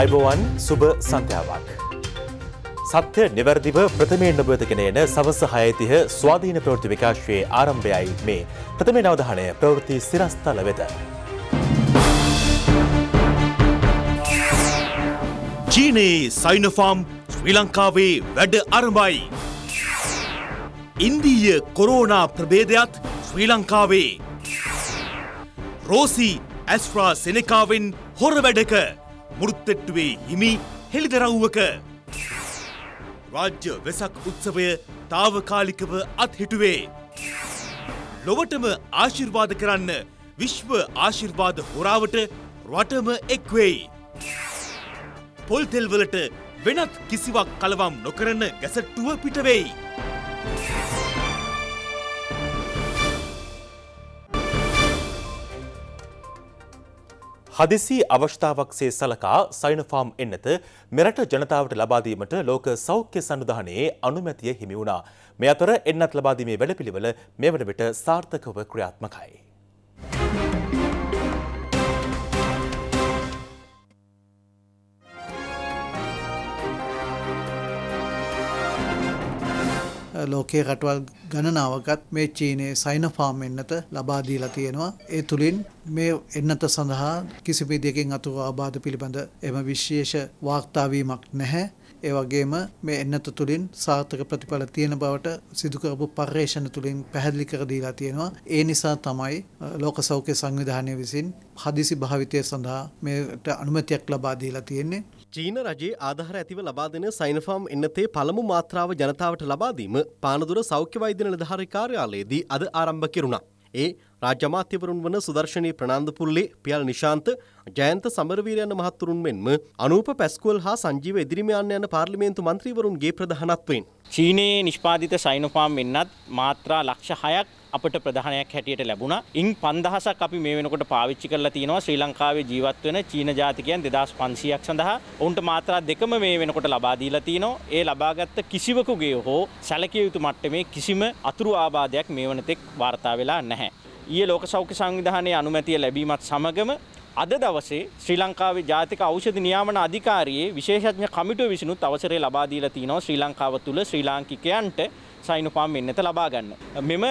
අයිබෝවන් සුභ සන්ධ්‍යාවක්. සත්‍ය නිවැරදිව ප්‍රථමයෙන් ඔබවතගෙන එන සවස හයතිහ ස්වාධීන ප්‍රවෘති විකාශයේ ආරම්භයයි මේ ප්‍රථමේ නවධානය ප්‍රවෘති සිරස්ථල වෙත. චීනයේ සයිනෆාම් ශ්‍රී ලංකාවේ වැඩ අරඹයි. ඉන්දීය කොරෝනා ප්‍රභේදයත් ශ්‍රී ලංකාවේ. රෝසි ඇස්්‍රා සෙනකාවෙන් හොර වැඩක. මුරුත්තෙට්ටුවේ හිමි හෙළිදරව්වක රාජ්‍ය වෙසක් උත්සවය తాවකාලිකව අත්හිටුවේ. ලොවටම ආශිර්වාද කරන්න විශ්ව ආශිර්වාද හොරාවට රටම එක් වෙයි. පොල් තෙල් වලට වෙනත් කිසිවක් කලවම් නොකරන ගැසට්ටුව පිට වෙයි. හදිසි අවස්ථාවක්සේ සලකා සයිනෆාම් එන්නත මෙරට ජනතාවට ලබාදීමට ලෝක සෞඛ්‍ය සඳධානයේ අනුමැතිය හිමි වුණා. මෙ අතර එන්නත් ලබාදීමේ වැඩපිළිවෙල මෙවන විට සාර්ථකව ක්‍රියාත්මකයි. ලෝකයේ රටවල් ගණනාවකත් මේ චීනයේ සයිනෆාම් එන්නත ලබා දීලා තියෙනවා. ඒ තුලින් මේ එන්නත සඳහා කිසිම විදියකින් අතු ආබාධ පිළිබඳ එම විශේෂ වාක්තාවීමක් නැහැ. ඒ වගේම මේ එන්නත තුලින් සාර්ථක ප්‍රතිඵල තියෙන බවට සිදු කරපු පර්යේෂණ තුලින් පැහැදිලි කර දීලා තියෙනවා. ඒ නිසා තමයි ලෝක සෞඛ්‍ය සංවිධානය විසින් හදිසි භාවිතය සඳහා මේට අනුමැතියක් ලබා දීලා තියෙන්නේ. චීන රජයේ ආධාර ඇතිව ලබා දෙන සයිනෆාම් එන්නතේ පළමු මාත්‍රාව ජනතාවට ලබාදීම පානදුර සෞඛ්‍ය වෛද්‍යන නිලධාරි කාර්යාලයේදී අද ආරම්භ කෙරුණා. ඒ රාජ්‍යමාත්‍යවරුන් වන සුදර්ශනී ප්‍රනාන්දපුල්ලේ පියල් නිශාන්ත ජයන්ත සමරවීරයන් මහත්තුරුන් මෙන්ම අනූප පැස්කුවල් හා සංජීව ඉදිරිමයන්න යන පාර්ලිමේන්තු මන්ත්‍රීවරුන්ගේ ප්‍රධානත්වයෙන්. චීනයේ නිෂ්පාදිත සයිනොෆාම් වෙන්නත් මාත්‍රා ලක්ෂ හයක් අපට ප්‍රධානයක් හැටියට ලැබුණා. ඉන් 5000ක් අපි මේ වෙනකොට පාවිච්චි කරලා තියෙනවා ශ්‍රී ලංකාවේ ජීවත් වෙන චීන ජාතිකයන් 2500ක් සඳහා. ඔවුන්ට මාත්‍රා දෙකම මේ වෙනකොට ලබා දීලා තිනවා. ඒ ලබාගත් කිසිවකුගේ හෝ සැලකිය යුතු මට්ටමේ කිසිම අතුරු ආබාධයක් මේ වනතෙක් වාර්තා වෙලා නැහැ. ඊයේ ලෝක සෞඛ්‍ය සංවිධානයේ අනුමැතිය ලැබීමත් සමගම අද දවසේ ශ්‍රී ලංකාවේ ජාතික ඖෂධ නියාමන අධිකාරියේ විශේෂඥ කමිටුව විසිනුත් අවසරය ලබා දීලා තිනවා ශ්‍රී ලංකාව තුළ ශ්‍රී ලාංකිකයන්ට සයිනොපාම් මෙන්නත ලබා ගන්න. මෙම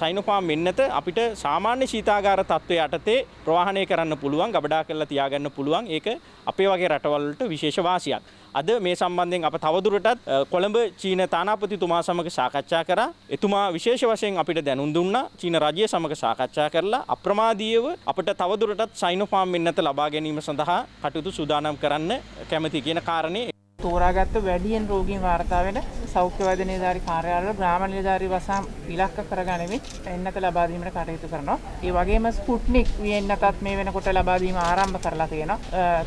සයිනොපාම් මෙන්නත අපිට සාමාන්‍ය ශීතාගාර තත්ත්වය යටතේ ප්‍රවාහණය කරන්න පුළුවන් ගබඩා කරලා තියාගන්න පුළුවන් ඒක අපේ වගේ රටවල්ට විශේෂ වාසියක්. අද මේ සම්බන්ධයෙන් අප තවදුරටත් කොළඹ චීන තානාපතිතුමා සමග සාකච්ඡා කරා. එතුමා විශේෂ වශයෙන් අපිට දැනුම් දුන්නා චීන රජය සමග සාකච්ඡා කරලා අප්‍රමාදීව අපිට තවදුරටත් සයිනොෆාම් මෙන්නත ලබා ගැනීම සඳහා කටයුතු සූදානම් කරන්න කැමති කියන කාරණේ තෝරාගත්ත වැඩියෙන් රෝගීන් වාර්තා වෙන සෞඛ්‍යවාද නිලධාරී කාර්යාලවල ග්‍රාම නිලධාරී වසම් ඉලක්ක කරගැනීමේ එන්නත ලබා දීමට කටයුතු කරනවා. ඒ වගේම ස්පුට්නික් වියන්නටත් මේ වෙනකොට ලබා දීම ආරම්භ කරලා තියෙනවා.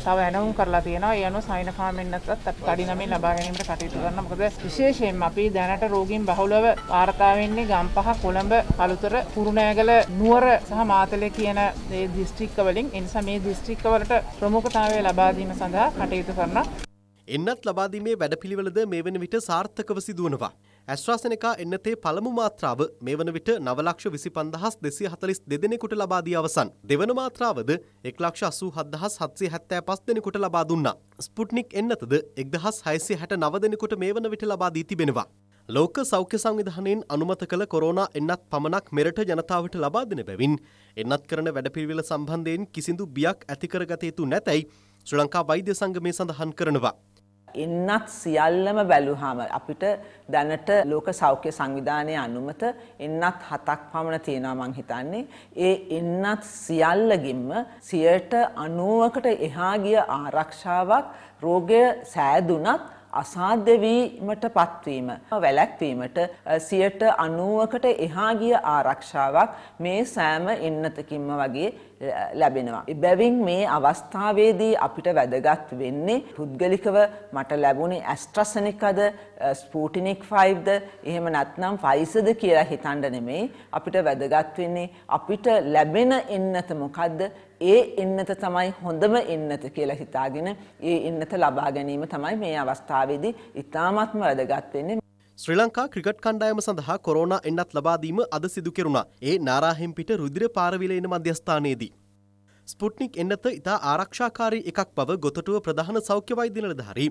තව ඇනවුම් කරලා තියෙනවා. ඒ අනුව සයිනකාම් වෙන්නටත් අපි කඩිනමින් ලබා ගැනීමට කටයුතු කරනවා. මොකද විශේෂයෙන්ම අපි දැනට රෝගීන් බහුලව වාර්තා වෙන්නේ ගම්පහ, කොළඹ, කලුතර, කුරුණෑගල, නුවර සහ මාතලේ කියන මේ දිස්ත්‍රික්කවලින්. ඒ නිසා මේ දිස්ත්‍රික්කවලට ප්‍රමුඛතාවය ලබා දීම සඳහා කටයුතු කරනවා. එන්නත් ලබාදීමේ වැඩපිළිවෙලද මේ වන විට සාර්ථකව සිදුවනවා. ඇස්්‍රාසනකා එන්නතේ පළමු මාත්‍රාව මේ වන විට නවලක්ෂ විසි පන්දහස් දෙසි හතලිස් දෙදෙනෙකුට ලබාදී අවසන්. දෙවන මාත්‍රාවද එක්ලක්ෂ අසූ හදහස් හත්සේ හැත්තෑ පස් දෙනෙකුට ලබා දුන්නා. ස්පුට්නික් එන්නතද එක්දහස් හයිසේ හැට නවදෙනෙකුට මේ වන විට ලබාදී තිබෙනවා. ලෝක සෞඛ්‍ය සංවිධානයෙන් අනුමත කළ කොරෝනා එන්නත් පමණක් මෙරට ජනතාවට ලබා දෙන බැවින් එන්නත් කරන වැඩපිළිවෙල සම්බන්ධයෙන් කිසිදු බියක් ඇතිකරගත යුතු නැතැයි ශ්‍රී ලංකා වෛද්‍ය සංගමය සඳහන් කරනවා. එන්නත් සියල්ලම බැලුවාම අපිට දැනට ලෝක සෞඛ්‍ය සංවිධානයේ අනුමත එන්නත් හතක් පමණ තියෙනවා මං හිතන්නේ. ඒ එන්නත් සියල්ලගින්ම 90%කට එහා ගිය ආරක්ෂාවක් රෝගය සෑදුනත් අසාධ්‍ය වීමට පත්වීම වැළැක්වීමට 90%කට එහා ගිය ආරක්ෂාවක් මේ සෑම එන්නතකින්ම වගේ ලැබෙනවා. එබැවින් මේ අවස්ථාවේදී අපිට වැදගත් වෙන්නේ පුද්ගලිකව මට ලැබුණේ ඇස්ට්‍රසනිකද ස්පූටිනික් 5ද එහෙම නැත්නම් ෆයිසද කියලා හිතන්න නෙමෙයි අපිට වැදගත් වෙන්නේ අපිට ලැබෙන එන්නත මොකද්ද ඒ එන්නත තමයි හොඳම එන්නත කියලා හිතාගෙන ඒ එන්නත ලබා ගැනීම තමයි මේ අවස්ථාවේදී ඉතාමත්ම වැදගත් වෙන්නේ ශ්‍රී ලංකා ක්‍රිකට් කණ්ඩායම සඳහා කොරෝනා එන්නත් ලබාදීම අද සිදු කෙරුණා. ඒ නාරාහෙම්පිට රුධිර පාරවිලේන මධ්‍යස්ථානයේදී. ස්පුට්නික් එන්නත ඉතා ආරක්ෂාකාරී එකක් බව ගොතටුව ප්‍රධාන සෞඛ්‍ය වෛද්‍ය නිලධාරී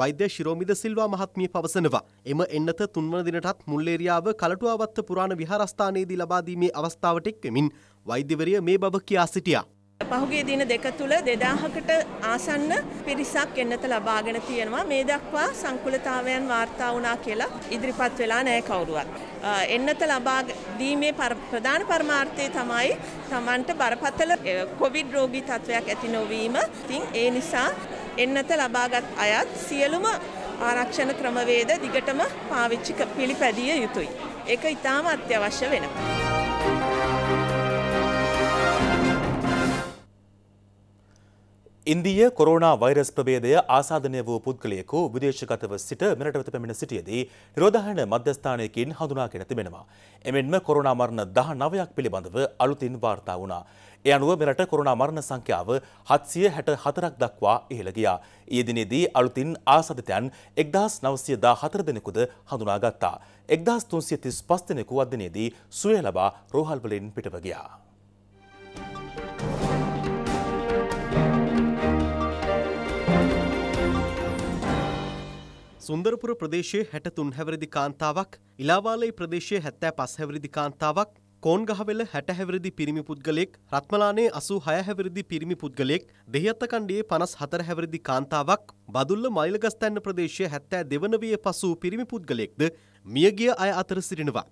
වෛද්‍ය ශිරෝමිද සිල්වා මහත්මිය පවසනවා. එම එන්නත තුන්වන දිනටත් මුල්ලේරියාව කලටුවවත්ත පුරාණ විහාරස්ථානයේදී ලබාදීමේ අවස්ථාවට එක් වෙමින් වෛද්‍යවරිය මේ බව කියා සිටියා. පහුගේ දින දෙක තුල 2000කට ආසන්න පිරිසක් එන්නත ලබාගෙන තියෙනවා මේ දක්වා සංකුලතාවයන් වාර්තා වුණා කියලා ඉදිරිපත් වෙලා නැහැ කවුරුවත්. එන්නත ලබා දීමේ ප්‍රධාන පරමාර්ථය තමයි Tamanට බරපතල කොවිඩ් රෝගී තත්වයක් ඇති නොවීම. ඉතින් ඒ නිසා එන්නත ලබාගත් අයත් සියලුම ආරක්ෂණ ක්‍රමවේද දිගටම පාවිච්චි පිළිපැදිය යුතුයි. ඒක ඊටාම අත්‍යවශ්‍ය වෙනවා. ඉන්දිය කොරෝනා වෛරස් ප්‍රබේදය ආසාධනය වූ පුද්ගලයෙකු විදේශගතව සිට මෙරට වෙත පැමිණ සිටියදී නිරෝධායන මධ්‍යස්ථානයකින් හඳුනාගෙන තිබෙනවා. එමෙන්ම කොරෝනා මරණ 19ක් පිළිබඳව අලුතින් වාර්තා වුණා. ඒ අනුව මෙරට කොරෝනා මරණ සංඛ්‍යාව 764ක් දක්වා ඉහළ ගියා. ඊයේ දිනේදී අලුතින් ආසාදිතයන් 1914 දෙනෙකුද හඳුනාගත්තා. 1335 දෙනෙකු අද දිනේදී සුවය ලබා රෝහල් වලින් පිටව ගියා. සුන්දරපුර ප්‍රදේශයේ හැටතුන් හැවිරිදි කාන්තාවක් ඉලාවාලයි ප්‍රදේශයේ හැත්තෑ පස් හැවිරිදි කාන්තාවක් කෝන්ගහවෙල හැට හැවිරිදි පිරිමි පුද්ගලෙක් රත්මලානේ අසූ හය හැවිරිදි පිරිමි පුද්ගලෙක් දෙහිත්තකණ්ඩියේ පනස් හතර හැවිරිදි කාන්තාවක් බදුල්ල මයිලගස්තැන්න ප්‍රදේශය හැත්තෑ දෙවනවිය පසූ පිරිමි පුද්ගලෙක්ද මියගිය අය අතර සිටිනවා.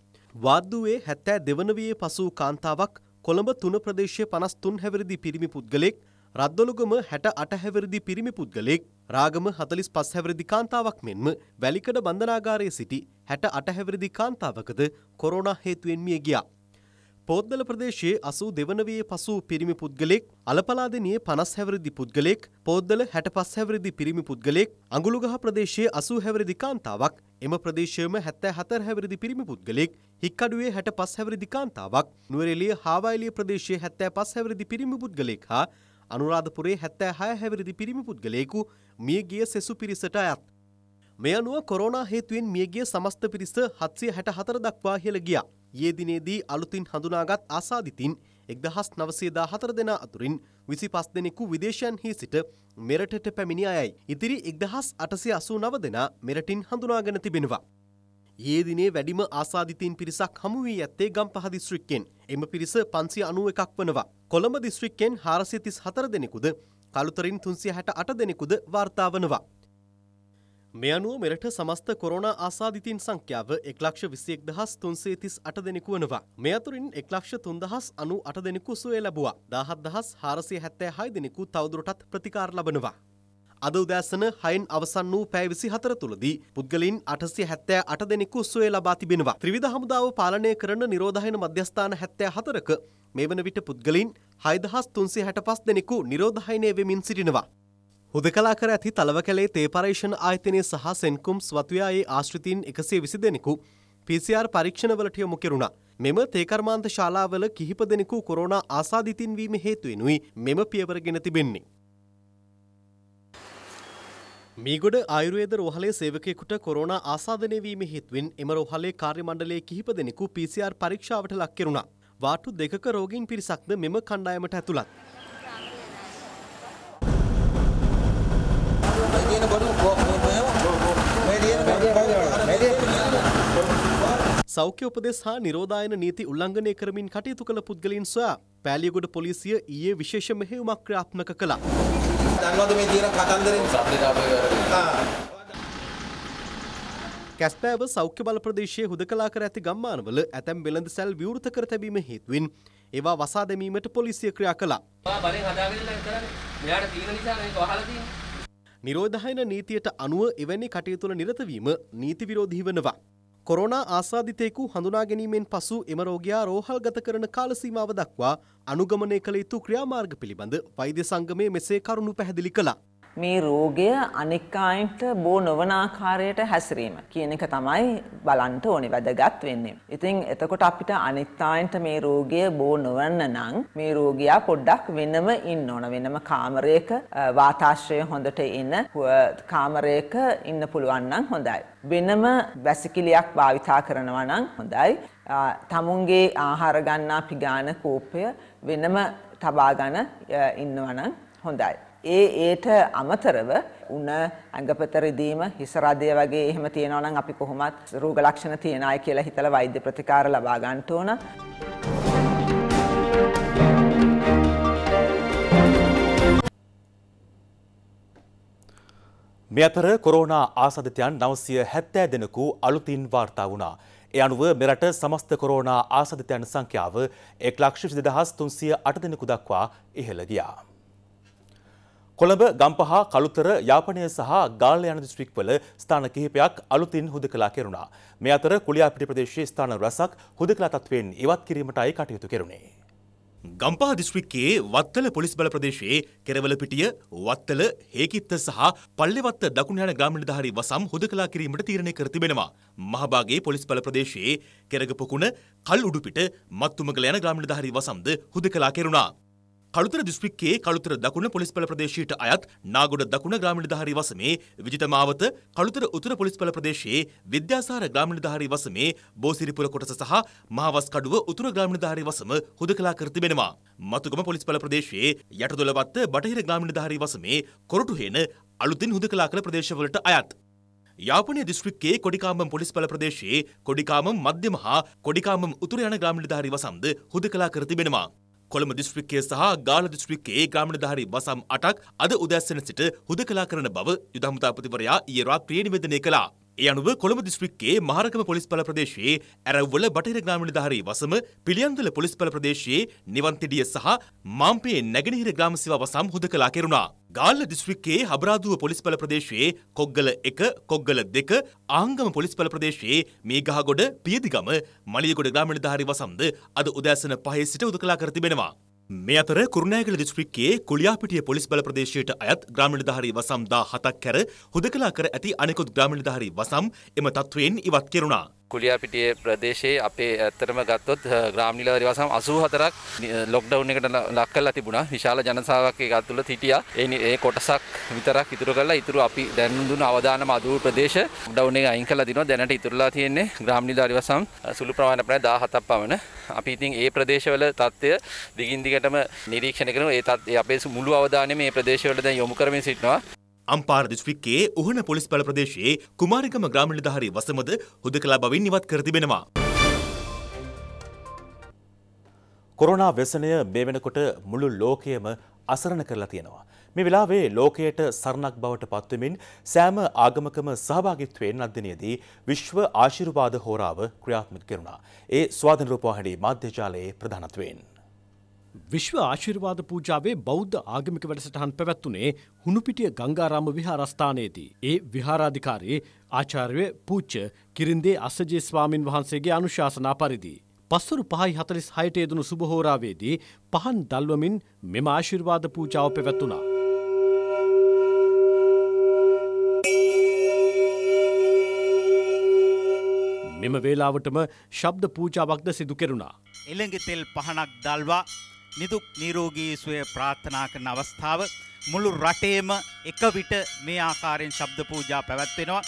වාද්දුවේ හැත්තෑ දෙවනවයේ පසූ කාන්තාවක් කොළඹ තුන ප්‍රදේශය පනස් තුන් හැවිරිදි පිරිමි පුද්ගලෙක් රද්දොළුගම හැට අටහැවරදි පිරිමි පුද්ගලෙක් රාගම හතලිස් පස් හැවරදි කාන්තාවක් මෙන්ම වැලිකඩ බන්ධනාගාරය සිටි හැට අටහැවරදි කාන්තාවකද කොරෝණ හේතුවෙන් මිය ගියා. පෝද්දල ප්‍රදේශයේ අසූ දෙවනවයේ පසු පිරිමි පුද්ගලෙක් අලපලාදනයේ පනස් හැවරදි පුද්ගලෙක් පෝද්දල හැට පස් හැවරදි පිරිමි පුද්ගලෙක් අඟුළුගහ ප්‍රදේශයේ අසූ හැවරදි කාන්තාවක් එම ප්‍රදේශයම හැත්තෑ හතර හැවරදි පිරිමි පුද්ගලෙක් හික්කඩුවේ හැට පස් හැවරදි කාන්තාවක් නුවරෙලිය හාවායිලිය ප්‍රදේශයේ හැත්තෑ පස් හැවරදි පිරිමි පුද්ගලෙක් හා අනුරාධපුරේ හැත්තෑ හය හැවිරිදි පිරිමි පුද්ගලයෙකු මියගිය සෙසු පිරිසට අයත්. මේ අනුව කොරෝනා හේතුවෙන් මියගිය සමස්ත පිරිස හත්සිය හැට හතර දක්වා හෙළ ගියා. ඒ දිනේදී අලුතින් හඳුනාගත් ආසාධිතින් එක්දහස් නවසේදා හතර දෙනා අතුරින් විසි පස් දෙනෙකු විදේශයන්හි සිට මෙරටට පැමිණි අයයි. ඉතිරි එක්දහස් අටසය අසූ නව දෙනා මෙරටින් හඳුනාගෙන තිබෙනවා. ඒ දිනේ වැඩිම ආසාධිතීන් පිරිසක් හමුුවී ඇත්තේ ගම් පහදිස්ත්‍රික්කෙන් එම පිරිස පන්සි අනුව එකක් වනවා. කොළඹ දිස්ත්‍රික්කෙන් හාරසිය තිස් හතර දෙනෙකුද කළුතරින් තුන්සිය හැට අට දෙනෙකුද වාර්තාාවනවා. මේ අනුව මෙරට සමස්ත කොරෝණ ආසාධිතීන් සංඛ්‍යාව එක්ලක්ෂ විසියෙක් දහස් තුන්සේ තිස් අට දෙනෙකු වනවා. මේ අතුරින් එක්ලක්ෂ තුන්දහස් අනු අට දෙනෙකු සුවේ ලැබවා දාහත් දහස් හාරසිය හැත්තෑ හයි දෙනෙකු තවදුරටත් ප්‍රතිකාර ලබනවා. අද උදෑසන හයින් අවසන් වූ පැය විසි හතර තුළදී පුද්ගලින් අටසිය හැත්තෑ අට දෙනෙකු සුවේ ලබා තිබෙනවා. ත්‍රවිධ හමුදාව පාලනය කරන නිරෝධහයන මධ්‍යස්ථාන හැත්තෑ හතරක මේ වන විට පුද්ගලින් හයිදහස් තුන්සි හැට පස් දෙනෙකු නිරෝධහයිනය වෙමින් සිටිනවා. හුදකලා කර ඇති තලව කළේ තේපරේෂණ ආයතනය සහ සෙන්කුම් ස්වතුයායේ ආශ්‍රතිීන් එකසේ විසි දෙනෙකු PCR පරීක්ෂණවලට යොමු කෙරුණා. මෙම තේකර්මාන්ත ශාලාවල කිහිප දෙනෙකු කොරෝනා ආසාධිතින්වීම හේතුවෙනුයි මෙම පියවරගෙන තිබෙන්නේ. මීගොඩ ආයුර්වේද රෝහලේ සේවකයෙකුට කොරෝනා ආසාධනය වීම හේතුවෙන් එම රෝහලේ කාර්යමණ්ඩලයේ කිහිප දෙනෙකු PCR පරීක්ෂාවට ලක් කෙරුණා. වාටු දෙකක රෝගීන් පිරිසක්ද මෙම කණ්ඩායමට ඇතුළත්. සෞඛ්‍ය උපදෙස් හා නිරෝධායන නීති උල්ලංඝනය කරමින් කටයුතු කළ පුද්ගලින් සොයා පෑලියගොඩ පොලිසිය ඊයේ විශේෂ මෙහෙයුමක් ක්‍රියාත්මක කළා. දන්නවද මේ තියෙන කතන්දරේ? කැස්පෑව සෞඛ්‍ය බල ප්‍රදේශයේ හුදකලා කර ඇති ගම්මානවල ඇතැම් වෙළඳ සැල් විවෘත කර තැබීම හේතුවෙන් ඒවා වසා දැමීමට පොලිසිය ක්‍රියා කළා. නිරෝධායන නීතියට අනුව එවැනි කටයුතුල නිරතවීම නීති විරෝධී වනවා. කොරෝනා ආසාධිතයෙකු හඳුනා ගැනීමෙන් පසු එම රෝගයා රෝහල්ගත කරන කාල සීමාව දක්වා අනුගමනය කළ යුතු ක්‍රියාමාර්ග පිළිබඳ වෛද්‍ය සංගමය මෙසේ කරුණු පැහැදිලි කළා. මේ රෝගය අනෙක් අයන්ට බෝ නොවන ආකාරයට හැසිරීම කියන එක තමයි බලන්න ඕනේ වැදගත් වෙන්නේ. ඉතින් එතකොට අපිට අනිත් අයන්ට මේ රෝගය බෝ නොවන්න නම් මේ රෝගියා පොඩ්ඩක් වෙනම ඉන්න ඕන වෙනම කාමරයක වාතාශ්‍රය හොඳට එන කාමරයක ඉන්න පුළුවන් නම් හොඳයි. වෙනම වැසිකිලියක් භාවිතා කරනවා නම් හොඳයි. තමුන්ගේ ආහාර ගන්නා පිගාන කෝපය වෙනම තබාගෙන ඉන්නවනම් හොඳයි. ඒ ඒට අමතරව උන ඇඟපත රිදීම හිස රදය වගේ එහෙම තියෙනවා නම් අපි කොහොමත් රෝග ලක්ෂණ තියෙන අය කියලා හිතලා වෛද්‍ය ප්‍රතිකාර ලබා ගන්න ඕන. මේ අතර කොරෝනා ආසාදිතයන් 970 දෙනෙකු අලුතින් වාර්තා වුණා. ඒ අනුව මෙරට සමස්ත කොරෝනා ආසාදිතයන් සංඛ්‍යාව 1,22,308 දෙනෙකු දක්වා ඉහළ ගියා. කොළඹ ගම්පහ කළුතර යාපනය සහ ගාල්ල යන දිස්ත්‍රික්වල ස්ථාන කිහිපයක් අලුතින් හුදකලා කෙරුණා. මේ අතර කුලියාපිටි ප්‍රදේශයේ ස්ථාන රසක් හුදකලා තත්ත්වයෙන් ඉවත් කිරීමටයි කටයුතු කෙරුණේ. ගම්පහ දිස්ත්‍රික්කයේ වත්තල පොලිස් බල ප්‍රදේශයේ කෙරවලපිටිය, වත්තල, හේකිත්ත සහ පල්ලෙවත්ත දකුණු යන ග්‍රාම නිලධාරී වසම් හුදකලා කිරීමට තීරණය කර තිබෙනවා. මහභාගේ පොලිස් බල ප්‍රදේශයේ කෙරගපොකුණ, කල් උඩුපිට, මත්තුමගල යන ග්‍රාම නිලධාරී වසම්ද හුදකලා කෙරුණා. කළුතර දිස්ත්‍රික්කයේ කළුතර දකුණ පොලිස්පල ප්‍රදේශයට අයත් නාගොඩ දකුණ ග්‍රාමනිධාරී වසමේ විජිතමාවත කළුතර උතුර පොලිස්පල ප්‍රදේශයේ විද්‍යාසාර ග්‍රාමනිධාරී වසමේ බෝසිරිපුර කොටස සහ මහවස්කඩුව උතුර ග්‍රාමනිධාරී වසම හුදකලා කර තිබෙනවා. මතුගම පොලිස්පල ප්‍රදේශයේ යටදොළවත්ත බටහිර ග්‍රාමනිධාරී වසමේ කොරටුහේන අලුතින් හුදකලා කළ ප්‍රදේශවලට අයත්. යාපනය දිස්ත්‍රික්කේ කොඩිකාමම් පොලිස් පල ප්‍රදේශයේ කොඩිකාමම් මධ්‍යම හා කොඩිකාමම් උතුර යන ග්‍රාමිණධාරි වසම්ද හුදකලා කර තිබෙනවා. කොළඹ දිස්ත්‍රික්කය සහ ගාල දිස්ත්‍රික්කයේ ග්‍රාමණධාරී වසම් අටක් අද උදැස්සන සිට හුදකලා කරන බව යුදහමුදාපතිවරයා ඊයේ රාත්‍රියේ නිවේදනය කළා. ඒ අනුව කොළඹ දිස්ත්‍රික්කයේ මහරකම පොලිස්පල ප්‍රදේශයේ ඇරව්වල බටහිර ග්‍රාමීණ නිලධාරී වසම පිළියන්දල පොලිස්පල ප්‍රදේශයේ නිවන්තිඩිය සහ මාම්පේ නැගෙනහිර ග්‍රාම සේවා වසම් හුදකලා කෙරුණා. ගාල්ල දිස්ත්‍රික්කයේ හබරාදුව පොලිස්පල ප්‍රදේශයේ කොග්ගල 1, කොග්ගල 2, ආංගම පොලිස්පල ප්‍රදේශයේ මේගහගොඩ, පියදිගම, මලියගොඩ ග්‍රාමීණ නිලධාරී වසම්ද අද උදෑසන 5 සිට උදකලා කර තිබෙනවා. මේ අතර කුරුණෑගල දිස්ත්‍රික්කයේ කුලියාපිටිය පොලිස් බල ප්‍රදේශයට අයත් ග්‍රාම නිලධාරී වසම් 17ක් කැර හුදකලා කර ඇති අනෙකුත් ග්‍රාම නිලධාරී වසම් එම තත්වයෙන් ඉවත් කෙරුණා. කුලියාපිටියේ ප්‍රදේශයේ අපේ ඇත්තටම ගත්තොත් ග්‍රාම නිලධාරි වසම් 84ක් ලොක්ඩවුන් එකට ලක් කරලා තිබුණා. විශාල ජනසාවක් ඒක ඇතුළත හිටියා. ඒ ඒ කොටසක් විතරක් ඉතුරු කරලා ඉතුරු අපි දැන් දුන අවදානම අදූ ප්‍රදේශ ලොක්ඩවුන් එක අයින් කරලා දිනවා. දැනට ඉතුරුලා තියෙන්නේ ග්‍රාම නිලධාරි වසම් සුළු ප්‍රමාණයක් ප්‍රය 17ක් පමණ. අපි ඉතින් ඒ ප්‍රදේශවල තත්ත්වය දිගින් දිගටම නිරීක්ෂණය කරනවා. ඒ තත් අපේ මුළු අවධානය මේ ප්‍රදේශවල දැන් යොමු කරමින් සිටිනවා. අම්පාර දිස්ත්‍රික්කයේ උහන පොලිස් බල ප්‍රදේශයේ කුමාරිගම ග්‍රාම නිලධාරී වසමද හුදකලා බවින් ඉවත් කර තිබෙනවා. කොරෝනා ව්‍යසනය මේ වෙනකොට මුළු ලෝකයම අසරණ කරලා තියෙනවා. මේ වෙලාවේ ලෝකයට සරණක් බවට පත්වමින් සෑම ආගමකම සහභාගිත්වයෙන් අධ්‍යනයේදී විශ්ව ආශිර්වාද හෝරාව ක්‍රියාත්මක කෙරුණා. ඒ ස්වාධන රූපවාහිනී මාධ්‍යජාලයේ ප්‍රධානත්වයෙන්. විශ්ව ආශිර්වාද පූජාවේ බෞද්ධ ආගමික වැඩසටහන් පැවැත්වුණේ හුණුපිටිය ගංගාරාම විහාරස්ථානයේදී. ඒ විහාරාධිකාරී ආචාර්ය පූච්ච කිරින්දේ අස්සජේ ස්වාමින් වහන්සේගේ අනුශාසනා පරිදි. පස්වරු පහයි හතලිස් හයට යෙදනු සුභහෝරාවේදී පහන් දල්වමින් මෙම ආශිර්වාද පූජාව පැවැත්වුණා. මෙම වේලාවටම ශබ්ද පූජාවක්ද සිදු කෙරුණා. එළඟ තෙල් පහනක් දල්වා නිදුක් නිරෝගී සුවය ප්‍රාර්ථනා කරන අවස්ථාව මුළු රටේම එක විට මේ ආකාරයෙන් ශබ්ද පූජා පැවැත්වෙනවා.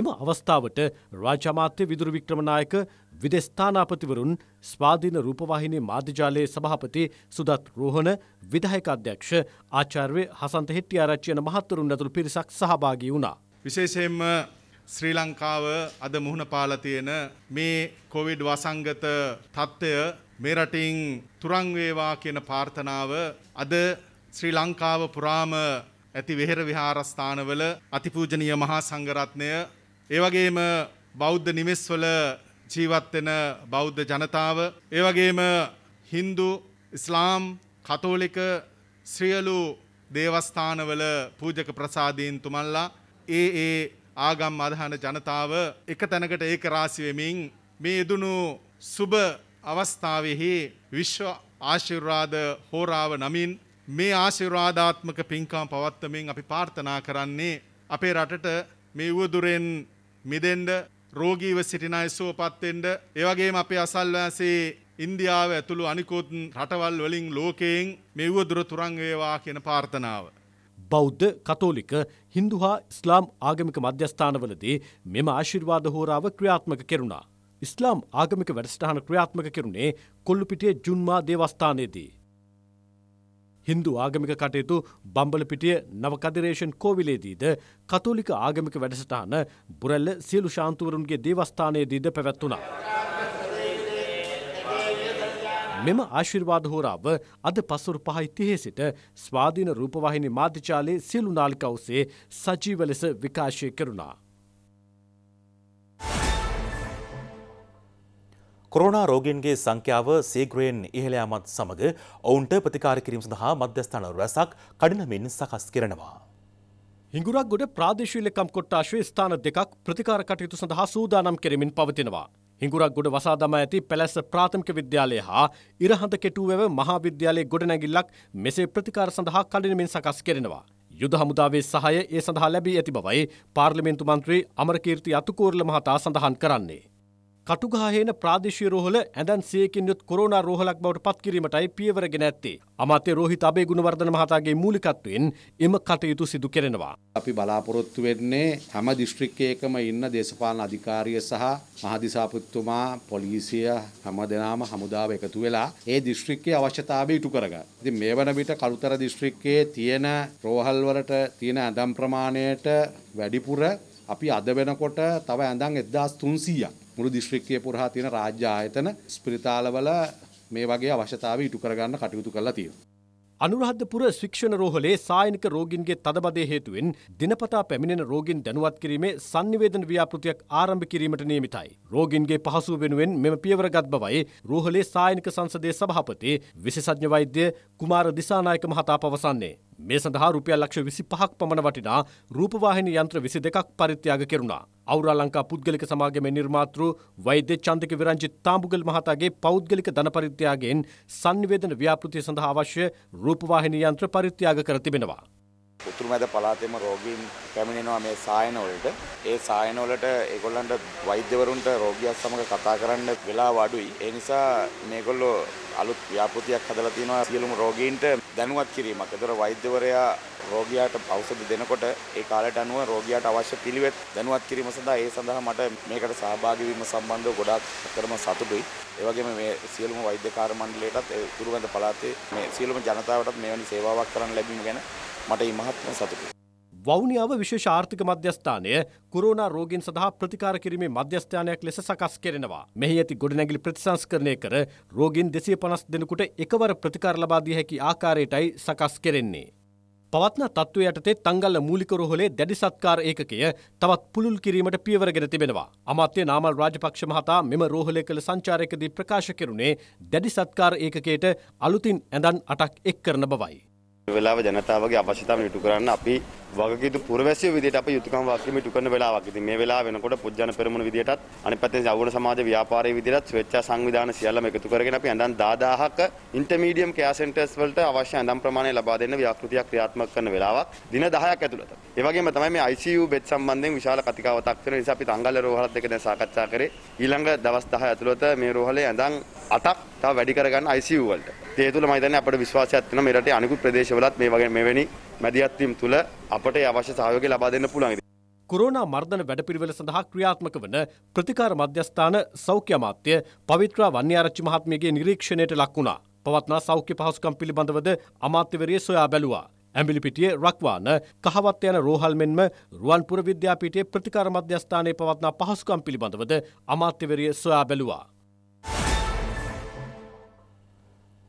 එම අවස්ථාවට රාජ්‍යමාත්‍ය විදුරු වික්‍රමනායක විදේශථානාපතිවරුන් ස්වාධීන රූපවාහිනී මාධ්‍යජාලයේ සභාපති සුදත් රෝහණ විධායක අධ්‍යක්ෂ ආචාර්ය හසන්ත හෙට්ටිආරච්චි යන මහත්වරුන් ඇතුළු පිරිසක් සහභාගී වුණා. විශේෂයෙන්ම ශ්‍රී ලංකාව අද මුහුණ පාලා තියෙන මේ කොවිඩ් වසංගත තත්ත්වය මේ රටින් තුරන් වේවා කියන ප්‍රාර්ථනාව අද ශ්‍රී ලංකාව පුරාම ඇති වෙහෙර විහාරස්ථානවල අතිපූජනීය මහා සංඝරත්නය ඒ වගේම බෞද්ධ නිවෙස්වල ජීවත් වෙන බෞද්ධ ජනතාව ඒ වගේම Hindu ඉස්ලාම් කතෝලික සියලු දේවස්ථානවල පූජක ප්‍රසාදීන් තුමන්ලා ඒ ඒ ආගම් අදහන ජනතාව එක තැනකට ඒක රාසි වෙමින් මේ යෙදුණු සුබ අවස්ථාවෙහි විශ්ව ආශිර්වාද හෝරාව නමින් මේ ආශිර්වාදාත්මක පින්කම් පවත්වමින් අපි ප්‍රාර්ථනා කරන්නේ අපේ රටට මේ වුදුරෙන් මිදෙන්න රෝගීව සිටින අය සුවපත් වෙන්න ඒ වගේම අපේ අසල්වාසී ඉන්දියාව ඇතුළු අනිකුත් රටවල් වලින් ලෝකයෙන් මෙව්ව දුර තුරන් වේවා කියන ප්‍රාර්ථනාව බෞද්ධ කතෝලික හින්දු හා ඉස්ලාම් ආගමික මධ්‍යස්ථානවලදී මෙම ආශිර්වාද හෝරාව ක්‍රියාත්මක කෙරුණා ඉස්ලාම් ආගමික වැඩසටහන ක්‍රියාත්මක කෙරුණේ කොල්ලුපිටිය ජුන්මා දේවස්ථානයේදී. හින්දු ආගමික කටයුතු බම්බලපිටිය නවකදිරේෂන් කෝවිලේදීද කතෝලික ආගමික වැඩසටහන බුරැල්ල සියලු ශාන්තුවරුන්ගේ දේවස්ථානයේදීද පැවැත්වුණා. මෙම ආශිර්වාද හෝරාව අද පසුරු පහයි තිහේ සිට ස්වාධීන රූපවාහිනි මාධ්‍යචාලයේ සියලු නාලිකවසේ සජීව ලෙස විකාශය කරුණා. කොරෝනා රෝගීන්ගේ සංඛ්‍යාව සීග්‍රයෙන් ඉහළ යාමත් සමග ඔවුන්ට ප්‍රතිකාර කිරීම සඳහා මධ්‍යස්ථාන රැසක් කඩිනමින් සකස් කරනවා. හිඟුරක්ගොඩ ප්‍රාදේශීලකම් කොට්ටාශවය ස්ථාන දෙකක් ප්‍රතිකාර කටයුතු සඳහා සූදානම් කෙරමින් පවතිනවා. හිඟුරක්ගොඩ වසාදම ඇති පැලැස්ස ප්‍රාථමික විද්‍යාලය හා ඉරහඳ කෙටුවව මහාවිද්‍යාලයේ ගොඩනැගිල්ලක් මෙසේ ප්‍රතිකාර සඳහා කඩිනමින් සකස් කෙරෙනවා. යුද හමුදාවේ සහය ඒ සඳහා ලැබී ඇති බවයි පාර්ලිමේන්තු මන්ත්‍රී අමරකීර්ති අතුකෝරල මහතා සඳහන් කරන්නේ. කටුගහේන ප්‍රාදේශීය රෝහල ඇඳන් 100කින් යුත් කොරෝනා රෝහලක් බවට පත් කිරීමටයි පියවරගෙන ඇත්තේ. අමාත්‍ය රෝහිත අබේ ගුණවර්ධන මහතාගේ මූලිකත්වයෙන් එම කටයුතු සිදු කෙරෙනවා. අපි බලාපොරොත්තු වෙන්නේ හැම දිස්ත්‍රික්කයකම ඉන්න දේශපාලන අධිකාරිය සහ මහදිසාපතිතුමා, පොලිසිය හැම දෙනාම හමුදාව එකතු වෙලා ඒ දිස්ත්‍රික්කයේ අවශ්‍යතාවය ඉටු කරගන්න. ඉතින් මේ වන විට කළුතර දිස්ත්‍රික්කයේ තියෙන රෝහල් වලට තියෙන ඇඳම් ප්‍රමාණයට වැඩිපුර අපි අද වෙනකොට තව ඇඳන් 1300ක් මුළු දිස්ත්‍රික්කය පුරහා තියෙන රාජ්‍ය ආයතන ස්පිරිතාලවල මේ වගේ අවශ්‍යතාව ඉටු කරගන්න කටයුතු කරලා තියෙනවා. අනුරාධපුර ශික්ෂණ රෝහලේ සායනික රෝගීන්ගේ තදබදය හේතුවෙන් දිනපතා පැමිණෙන රෝගීන් දැනුවත් කිරීමේ sannivedan ව්‍යාපෘතියක් ආරම්භ කිරීමට නියමිතයි. රෝගීන්ගේ පහසුව වෙනුවෙන් මෙම පියවරගත් බවයි රෝහලේ සායනික සංසදයේ සභාපති විශේෂඥ වෛද්‍ය කුමාර දිසානායක මහතා පවසන්නේ. මේ සඳහා රුපියල් ලක්ෂ 25ක් පමණ වටිනා රූපවාහිනී යන්ත්‍ර 22ක් පරිත්‍යාග කෙරුණා. අවුරාලංකා පුද්ගලික සමාගමේ නිර්මාතෘ වෛද්‍ය චන්දක විරංජිත් තාඹුගල් මහතාගේ පෞද්ගලික ධන පරිත්‍යාගයෙන් sannivedana ව්‍යාපෘතිය සඳහා අවශ්‍ය රූපවාහිනී යන්ත්‍ර පරිත්‍යාග කර තිබෙනවා. උතුරුමැද පළාතේම රෝගීන් පැමිණෙනවා මේ සායන වලට. ඒ සායන වලට ඒගොල්ලන්ට වෛද්‍යවරුන්ට රෝගියා සමග කතා කරන්න වෙලාව අඩුයි. ඒ නිසා මේගොල්ලෝ අලුත් ව්‍යාපෘතියක් හදලා තියෙනවා සියලුම රෝගීන්ට දැනුවත් කිරීමක්. ඒතර වෛද්‍යවරයා රෝගියාට ඖෂධ දෙනකොට ඒ කාලයට අනුව රෝගියාට අවශ්‍ය පිළිවෙත් දැනුවත් කිරීම සඳහා ඒ සඳහා මට මේකට සහභාගී වීම සම්බන්ධව ගොඩාක් අතරම සතුටුයි. ඒ වගේම මේ සියලුම වෛද්‍ය කාර්ය මණ්ඩලයටත් ඒ උතුරුවැඳ පළාතේ මේ සියලුම ජනතාවටත් මෙවැනි සේවාවක් කරන්න ලැබීම ගැන මට ඉමහත්ම සතුටුයි. වවුනියාව විශේෂ ආර්ථික මධ්‍යස්ථානය කොරෝනා රෝගීන් සඳහා ප්‍රතිකාර කිරීමේ මධ්‍යස්ථානයක් ලෙස සකස් කෙරෙනවා. මෙහි ඇති ගොඩනැගිලි ප්‍රතිසංස්කරණය කර රෝගීන් 250 දෙනෙකුට එකවර ප්‍රතිකාර ලබා දිය හැකි ආකාරයටයි සකස් කෙරෙන්නේ. පවත්න තත්ත්වය යටතේ තංගල්ල මූලික රෝහලේ දැඩි සත්කාර ඒකකය තවත් පුළුල් කිරීමට පියවරගෙන තිබෙනවා. අමාත්‍ය නාමල් රාජපක්ෂ මහතා මෙම රෝහලේ කළ සංචාරයකදී ප්‍රකාශ කෙරුණේ දැඩි සත්කාර ඒකකයට අලුතින් ඇඳන් අටක් එක් කරන බවයි. වෙලාව ජනතාවගේ අවශ්‍යතාවන් ඉටු කරන්න අපි වගකීතු පුරවැසියෝ විදිහට අපි යුතුයකම් වාක්‍යෙම ඉටු කරන වෙලාවක්. ඉතින් මේ වෙලාව වෙනකොට පොජ්ජන පෙරමුණ විදිහටත් අනිත් පැත්තෙන් යවුණ සමාජ ව්‍යාපාරයේ විදිහටත් ස්වේච්ඡා සංවිධාන සියල්ලම එකතු කරගෙන අපි ඇඳන් 10000ක ඉන්ටර්මීඩියම් කෙයා සෙන්ටර්ස් වලට අවශ්‍ය ඇඳන් ප්‍රමාණය ලබා දෙන්න ව්‍යාපෘතියක් ක්‍රියාත්මක කරන වෙලාවක් දින 10ක් ඇතුළත. ඒ වගේම තමයි මේ ICU බෙඩ් සම්බන්ධයෙන් විශාල කතිකාවතක් වෙන නිසා අපි තංගල්ල රෝහලත් එක්ක දැන් සාකච්ඡා කරේ. ඊළඟ දවස් 10 ඇතුළත මේ රෝහලේ ඇඳන් 8ක් තව වැඩි කරගන්න ICU වලට. ඒ තුළ මම හිතන්නේ අපේ විශ්වාසයක් තියෙනවා මේ රටේ අනිකුත් ප්‍රදේශවලත් මේ වගේ මෙවැනි මැදිහත් වීම තුළ අපට අවශ්‍ය සහයෝගය ලබා දෙන්න පුළුවන්. කොරෝනා මර්ධන වැඩපිළිවෙල සඳහා ක්‍රියාත්මක වන ප්‍රතිකාර මධ්‍යස්ථාන සෞඛ්‍ය අමාත්‍ය පවිත්‍රා වන්‍යාරච්චි මහත්මියගේ නිරීක්ෂණයට ලක් වුණා. පවත්නා සෞඛ්‍ය පහසුකම් පිළිබඳවද අමාත්‍යවරිය සොයා බැලුවා. ඇඹිලිපිටියේ රක්වාන කහවත්ත යන රෝහල් මෙන්ම රුවන්පුර විද්‍යාපීඨයේ ප්‍රතිකාර මධ්‍යස්ථානයේ පවත්නා පහසුකම් පිළිබඳවද අමාත්‍යවරිය සොයා බැලුවා.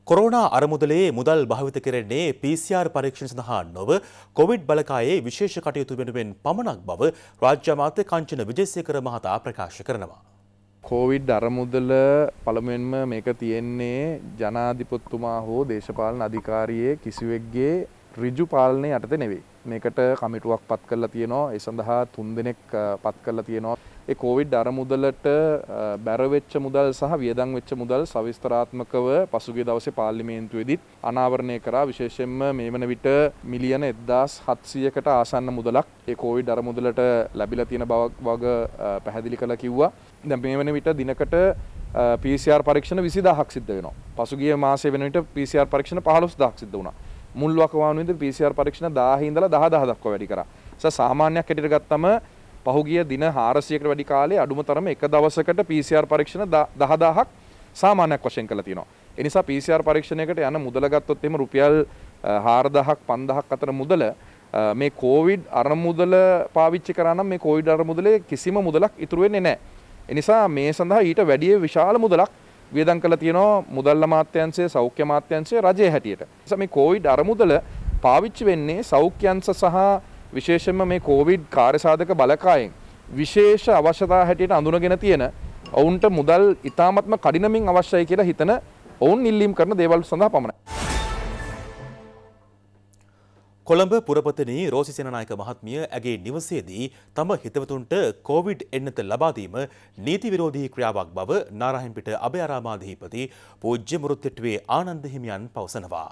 කොරෝනා අරමුදලේ මුදල් භාවිත කරන්නේ PCR පරීක්ෂණ සඳහා නොව කොවිඩ් බලකායේ විශේෂ කටයුතු වෙනුවෙන් පමණක් බව රාජ්‍ය අමාත්‍ය කංචන විජේසේකර මහතා ප්‍රකාශ කරනවා. කෝවිඩ් අරමුදල පළමුවෙන්ම මේක තියෙන්නේ ජනාධිපොත්තුමා හෝ දේශපාලන අධිකාරියේ කිසිවෙක්ගේ ඍජු පාලනය යටතේ නෙවෙයි. මේකට කමිටුවක් පත් කරලා තියෙනවා. ඒ සඳහා තුන් දෙනෙක් පත් කරලා තියෙනවා. ඒ කොවිඩ් අරමුදලට බැර වෙච්ච මුදල් සහ වියදම් වෙච්ච මුදල් සවිස්තරාත්මකව පසුගිය දවසේ පාර්ලිමේන්තුවේදීත් අනාවරණය කරා. විශේෂයෙන්ම මේ වන විට මිලියන 1700කට ආසන්න මුදලක් ඒ කොවිඩ් අරමුදලට ලැබිලා තියෙන බව වග පැහැදිලි කළා කිව්වා. දැන් මේ වන විට දිනකට PCR පරීක්ෂණ 20000ක් සිද්ධ වෙනවා. පසුගිය මාසයේ වෙන විට PCR පරීක්ෂණ 15000ක් සිද්ධ වුණා. මුල් වකවානුව ඉඳන් PCR පරීක්ෂණ 1000 ඉඳලා 10000 දක්වා වැඩි කරා. ඒ සාමාන්‍යයක් හැටියට ගත්තම පහුගිය දින 400කට වැඩි කාලේ අඩුම තරම එක දවසකට PCR පරීක්ෂණ 10000ක් සාමාන්‍යයක් වශයෙන් කරලා තියෙනවා. ඒ නිසා PCR පරීක්ෂණයකට යන මුදල ගත්තොත් එහෙම රුපියල් 4000ක් 5000ක් අතර මුදල මේ කෝවිඩ් අරමුදල පාවිච්චි කරනම් මේ කෝවිඩ් අරමුදලේ කිසිම මුදලක් ඉතුරු වෙන්නේ නැහැ. එනිසා මේ සඳහා ඊට වැඩිය විශාල මුදලක් වියදම් කළ තියෙනවා මුදල් අමාත්‍යාංශය සෞඛ්‍ය අමාත්‍යාංශය රජයේ හැටියට. මේ කොවිඩ් අරමුදල පාවිච්චි වෙන්නේ සෞඛ්‍යංශ සහ විශේෂයෙන්ම මේ කොවිඩ් කාර්යසාධක බලකායෙන් විශේෂ අවශ්‍යතා හැටියට අඳුනගෙන තියෙන ඔවුන්ට මුදල් ඉතාමත්ම කඩිනමින් අවශ්‍යයි කියලා හිතන ඔවුන් ඉල්ලීම් කරන දේවල් සඳහා පමණයි. කොළඹ පුරපතනී රෝසිසේනනායක මහත්මිය ඇගේ නිවසේදී තම හිතවතුන්ට කෝවිඩ් එන්නත ලබාදීම නීති විරෝධී ක්‍රියාවක් බව නාරහිම්පිට අභයාරාමාධීපති පූජ්‍ය මුරුත්තෙට්වේ ආනන්ද හිමියන් පවසනවා.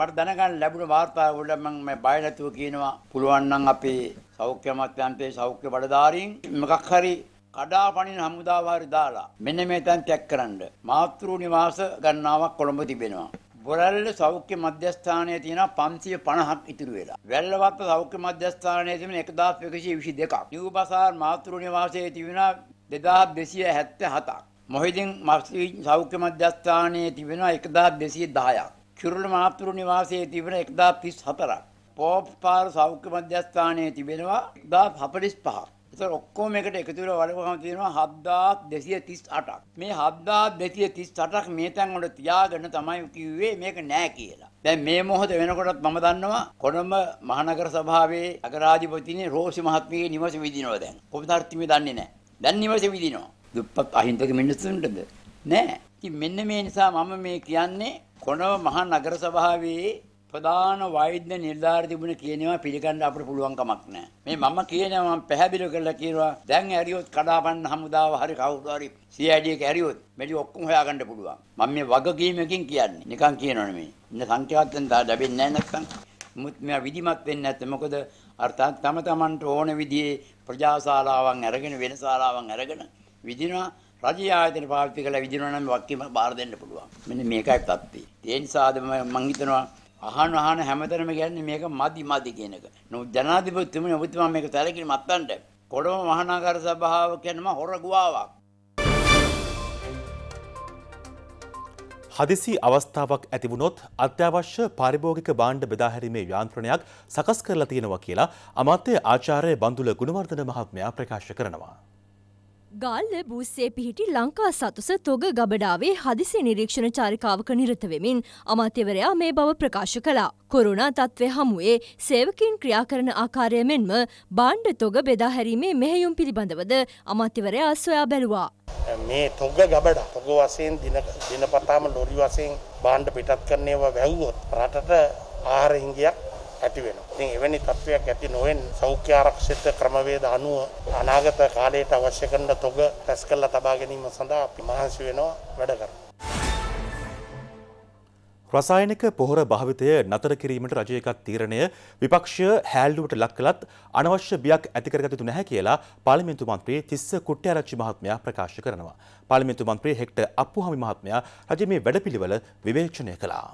මට දැනගන්න ලැබුණ වාර්තා වල මම මේ බය නැතුව කියනවා පුළුවන් නම් අපේ සෞඛ්‍ය අමාත්‍යාංශයේ සෞඛ්‍ය බඩධාරීන් මොකක් හරි කඩාපනින හමුදාවාරි දාලා මෙන්න මේ තැන් තැක් කරන්න මාතෘ නිවාස ගන්නාවක් කොළඹ තිබෙනවා. බොරැල්ල සෞඛ්‍ය මධ්‍යස්ථානයේ තියෙනවා 550ක් ඉතුරු වෙලා. වැල්ලවත්ත සෞඛ්‍ය මධ්‍යස්ථානයේ තිබෙන 1122ක්. නිව් බසාර් මාතෘ නිවාසයේ තිබෙනවා 2277ක්. මොහිදින් මස්ලි සෞඛ්‍ය මධ්‍යස්ථානයේ තිබෙනවා 1210ක්. කිරුළ මාතෘ නිවාසයේ තිබෙන 1034ක්. පෝප් පාර සෞඛ්‍ය මධ්‍යස්ථානයේ තිබෙනවා 1045ක්. එතකොට ඔක්කොම එකට එකතු වෙලා වලපුවම තියෙනවා 7238ක්. මේ 7238ක් මේ තැන් වල තියාගෙන තමයි කිව්වේ මේක නෑ කියලා. දැන් මේ මොහොත වෙනකොටත් මම දන්නවා කොළඹ මහනගර සභාවේ අගරාජිපතිනි රෝසි මහත්මියගේ නිවස විදිනවා දැන්. කොමතරම් දන්නේ නෑ. දැන් නිවස විදිනවා. දුප්පත් අහිංසක මිනිස්සුන්ටද? නෑ. ඉතින් මෙන්න මේ නිසා මම මේ කියන්නේ කොළඹ මහා නගර සභාවේ ප්‍රධාන වෛද්‍ය නිර්ධාරී තිබුණ කියනවා පිළිගන්න අපිට පුළුවන් කමක් නැහැ. මේ මම කියනවා මම පැහැදිලි කරලා කියනවා දැන් ඇරියොත් කඩාපන්න හමුදාව හරි කවුරු හරි CID එක ඇරියොත් මෙලි ඔක්කොම හොයාගන්න පුළුවන්. මම මේ වගකීමකින් කියන්නේ. නිකන් කියනවනේ මේ. ඉන්න සංඛ්‍යාවක් දැන් ලැබෙන්නේ නැහැ නැත්නම්. මුත් මෙයා විධිමත් වෙන්නේ නැත්නම් මොකද අර්ථාත් තම තමන්ට ඕන විදිහේ ප්‍රජාශාලාවන් අරගෙන වෙන ශාලාවන් අරගෙන විදිනවා රජ ආයතන පාවිච්චි කරලා විදිනවා නම් වක්කීම බාර දෙන්න පුළුවන්. මෙන්න මේකයි තත්ත්වය. ඒ නිසාද මම හිතනවා අහන අහන හැමතැනම කියන්නේ මේක මදි මදි කියන එක. නමුත් ජනාධිපතිතුමනි ඔබතුමා මේක සැලකිලි මත්තන්ට කොළඹ මහනගර සභාව කියනම හොර ගුවාවක්. හදිසි අවස්ථාවක් ඇති වුණොත් අත්‍යවශ්‍ය පාරිභෝගික භාණ්ඩ බෙදාහැරීමේ යාන්ත්‍රණයක් සකස් කරලා තියෙනවා කියලා අමාත්‍ය ආචාර්ය බඳුල ගුණවර්ධන මහත්මයා ප්‍රකාශ කරනවා. ගල්ල බූස්සේ පිහිටි ලංකා සතුස තොග ගබඩාවේ හදිසි නිරීක්ෂණ චාරිකාවක නිරතවෙමින් අමාත්‍යවරයා මේ බව ප්‍රකාශ කළා. කොරුණා තත්ත්වය හමුවේ සේවකින් ක්‍රියා කරන ආකාරය මෙන්ම බාණ්ඩ තොග බෙදා හැරීමේ මෙහෙයුම් පිළිබඳවද අමාත්‍යවරයා සොයා බැලුවා. මේ තොග ගබඩ තොග වශයෙන් දිනපතාම ලොරි වශයෙන් බාණ්ඩ පිටත් කරන්නේ වැව්වොත් රටට ආහාර හිඟියක් ඇති වෙනවා. ඉතින් එවැනි තත්වයක් ඇති නොවෙන් සෞඛ්‍ය ආරක්ෂිත ක්‍රමවේද අනුව අනාගත කාලයට අවශ්‍ය කරන තොග රැස් කරලා තබා ගැනීම සඳහා අපි මහන්සි වෙනවා වැඩ කරනවා. රසායනික පොහොර භාවිතය නතර කිරීමට රජය එකත් තීරණය විපක්ෂය හැල්ලුවට ලක් කළත් අනවශ්‍ය බියක් ඇති කරගත යුතු නැහැ කියලා පාර්ලිමේන්තු මන්ත්‍රී තිස්ස කුට්ටිආරච්චි මහත්මයා ප්‍රකාශ කරනවා. පාර්ලිමේන්තු මන්ත්‍රී හෙක්ටර් අප්පුහාමි මහත්මයා රජයේ මේ වැඩපිළිවෙල විවේචනය කළා.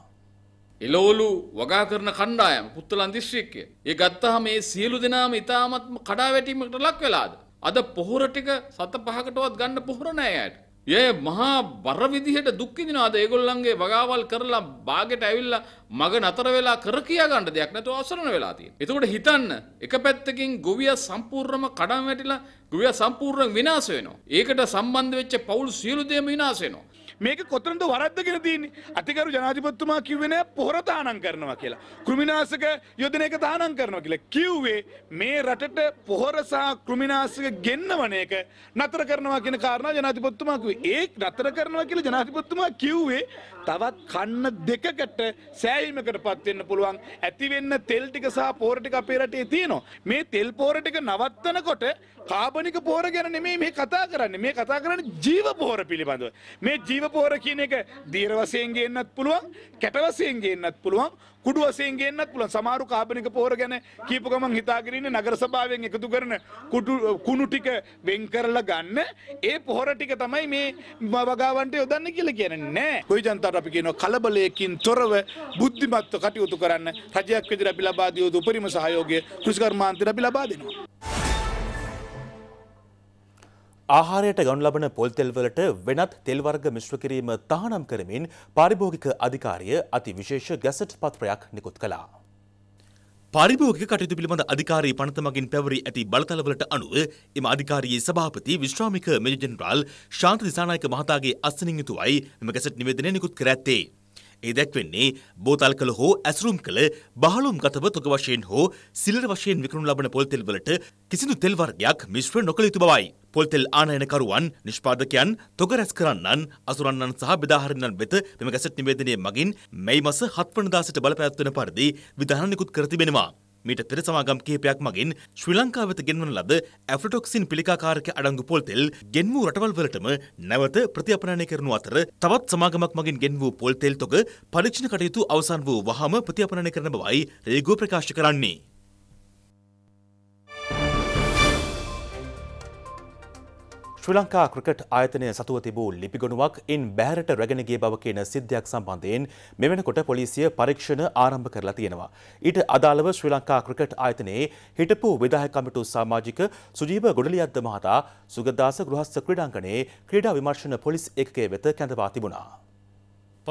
එලෝලු වගා කරන කණ්ඩායම පුත්තලන් දිස්ත්‍රික්කය. ඒ ගත්තහම මේ සියලු දෙනාම ඉතාමත්ම කඩාවැටීමකට ලක් වෙලාද. අද පොහොර ටික සත පහකටවත් ගන්න පොහොර නෑ ඇයට. ඒ මහා බර විදිහට දුක් විඳිනවා. අද ඒගොල්ලන්ගේ වගාවල් කරලා බාගෙට ඇවිල්ලා මග නතර වෙලා කර කියා ගන්න දෙයක් නැතුව අසරණ වෙලා තියෙනවා. එතකොට හිතන්න එක පැත්තකින් ගොවියා සම්පූර්ණම කඩම් වැටිලා ගොවියා සම්පූර්ණයෙන් විනාශ වෙනවා. ඒකට සම්බන්ධ වෙච්ච පවුල් සියලු දේම විනාශ වෙනවා. මේක කොතනද වරද්ද කියලා තියෙන්නේ අතිගරු ජනාධිපතිතුමා කිව්වේ නෑ පොහොර තහනම් කරනවා කියලා කෘමිනාශක යොදනයක තහනම් කරනවා කියලා කිව්වේ මේ රටට පොහොර සහ කෘමිනාශක ගෙන්නවන එක නතර කරනවා කියන කාරණා ජනාධිපතිතුමා කිව්වේ ඒ නතර කරනවා කියලා ජනාධිපතිතුමා කිව්වේ තවත් කන්න දෙකකට සෑහීමකට පත් වෙන්න පුළුවන් ඇති වෙන්න තෙල් ටික සහ පොහොර ටික අපේ රටේ තියෙනවා මේ තෙල් පොහොර ටික නවත්තනකොට කාබනික පොහොර ගැන නෙමෙයි මේ කතා කරන්නේ. මේ කතා කරන්නේ ජීව පොහොර පිළිබඳව. මේ ජීව පොහොර කියන එක දීර වශයෙන් ගේන්නත් පුළුවන්, කැට වශයෙන් ගේන්නත් පුළුවන්, කුඩු වශයෙන් ගේන්නත් පුළුවන්. සමහරු කාබනික පොහොර ගැන කීප ගමන් හිතාගෙන ඉන්නේ නගර සභාවෙන් එකතු කරන කුඩු කුණු ටික වෙන් කරලා ගන්න. ඒ පොහොර ටික තමයි මේ වගාවන්ට යොදන්නේ කියලා කියන්නේ නෑ. කොයි ජනතාවට අපි කියනවා කලබලයකින් තොරව බුද්ධිමත්ව කටයුතු කරන්න රජයක් විදිහට අපි ලබා දියුතු උපරිම සහයෝගය කෘෂිකර්මාන්තයට අපි ලබා දෙනවා. ආහාරයට ගනු ලබන පොල්තෙල්වලට වෙනත් තෙල්වර්ග මිශ්‍ර කිරීම තහනම් කරමින් පාරිභෝගික අධිකාරිය අති විශේෂ ගැසට් පත්‍රයක් නිකුත් කළා. පාරිභෝගික කටයුතු පිළිබඳ අධිකාරී පනත මගින් පැවරී ඇති බලතලවලට අනුව එම අධිකාරියේ සභාපති විශ්‍රාමික මෙජ ජෙනරාල් ශාන්ත දිසානායක මහතාගේ අස්සනින් යුතුවයි මෙම ගැසට් නිවේදනය නිකුත් කර ඇත්තේ. ඒ දැක්වෙන්නේ බෝතල් කළ හෝ ඇසුරුම් කළ බහලුම් ගතව තොග වශයෙන් හෝ සිලර වශයෙන් විකරුණු ලබන පොල්තෙල් වලට කිසිදු තෙල් වර්ගයක් මිශ්‍ර නොකළ යුතු බවයි. පොල්තෙල් ආනයනකරුවන් නිෂ්පාදකයන් තොග රැස් කරන්නන් අසුරන්නන් සහ බෙදාහරින්නන් වෙත මෙම ගැසට් නිවේදනය මගින් මැයි මස හත්වනදා සිට බලපැත්වෙන පරිදි විධාන නිකුත් කර තිබෙනවා. මීට පෙර සමාගම් කිහිපයක් මගින් ශ්‍රී ලංකාව වෙත ගෙන්වන ලද ඇෆ්ලොටොක්සින් පිළිකාකාරක අඩංගු පොල් තෙල් ගෙන් වූ රටවල් වලටම නැවත ප්‍රතිඅපනයනය කරනු අතර තවත් සමාගමක් මගින් ගෙන් වූ පොල් තෙල් තොග පරීක්ෂණ කටයුතු අවසන් වූ වහාම ප්‍රතිඅපනයනය කරන බවයි රේගෝ ප්‍රකාශ කරන්නේ. ශ්‍රී ලංකා ක්‍රිකට් ආයතනය සතුව තිබූ ලිපිගොනුවක් ඉන් බෑරට රැගෙනගේ බව කියන සිද්ධයක් සම්බන්ධයෙන් මෙවැනකොට පොලිසිය පරීක්ෂණ ආරම්භ කරලා තියෙනවා. ඊට අදාළව ශ්‍රී ලංකා ක්‍රිකට් ආයතනයේ හිටපු විදායක කමිටු සමාජික සුජීව ගොඩලියද්ද මහතා සුගදාස ගෘහස්ථ ක්‍රීඩාංගණයේ ක්‍රීඩා විමර්ශන පොලිස් ඒකකයේ වෙත කැඳවා තිබුණා.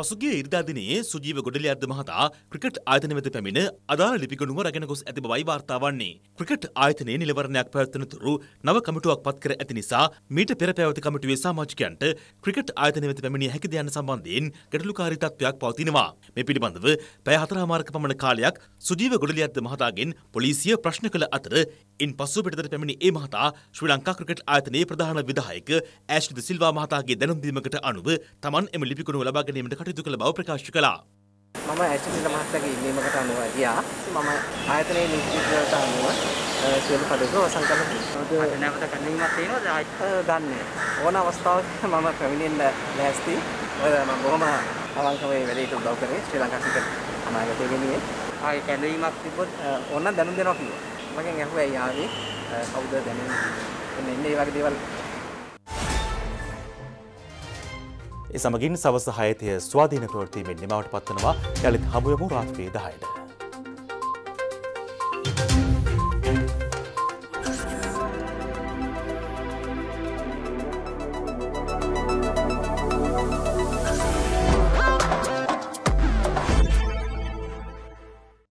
පසුගේ ඉරිදාදිනයේ සුජීව ගොඩලියද්ද මහතා ක්‍රිකට් ආයතන වෙත පැමිණ අදාළ ලිපිගොනුම රැගෙන ගොස් ඇති බවයි වාර්තා වන්නේ. ක්‍රිකට් ආයතනයේ නිලවරණයක් පැවැත්වෙන තුරු නව කමිටුවක් පත් කර ඇති නිසා මීට පෙර පැවති කමිටුවේ සමාජිකයන්ට ක්‍රිකට් ආයතන වෙත පැමිණිය හැකි ද යන සම්බන්ධයෙන් ගැටලුකාරී තත්ත්වයක් පවතිනවා. මේ පිළිබඳව පැය හතරමාරක පමණ කාලයක් සුජීව ගොඩලියද්ද මහතාගෙන් පොලිසිය ප්‍රශ්න කළ අතර ඉන් පසු පිටතට පැමිණි ඒ මහතා ශ්‍රී ලංකා ක්‍රිකට් ආයතනයේ ප්‍රධාන විධායක ඇෂ්ලිද සිල්වා මහතාගේ දැනුම් දීමකට අනුව තමන් එම ලිපිගොනුම ලබා ගැනීමට කටයුතු කළ බව ප්‍රකාශ කළා. මම ඇසිසිල මහත්තයාගේ ඉල්ලීමකට අනුව ගියා. මම ආයතනයේ නීතිඥයට අනුව සියලු කටයුතු අවසන් කළා. මට නැවත ගැනීමක් තියෙනවද? දන්නේ. ඕන අවස්ථාවක මම පැමිණෙන්න ලෑස්ති. මම බොහොම අවංකව මේ වැඩේට උදව් කරේ ශ්‍රී ලංකා ක්‍රිකට් අනාගතයේ ගෙනියේ. ආයේ ගැනීමක් තිබ්බොත් ඕන දැනුම් දෙනවා කිව්වා. මගෙන් ඇහුවා ඇයි ආවේ? කවුද දැනුම්? එන්නේ මේ වගේ දේවල් එ සමගින් සවස හයතය ස්වාධීන ප්‍රවෘතිීමෙන් නිමවට පත්වනවා යළිත් හමුවමු රාත්‍රී දායට.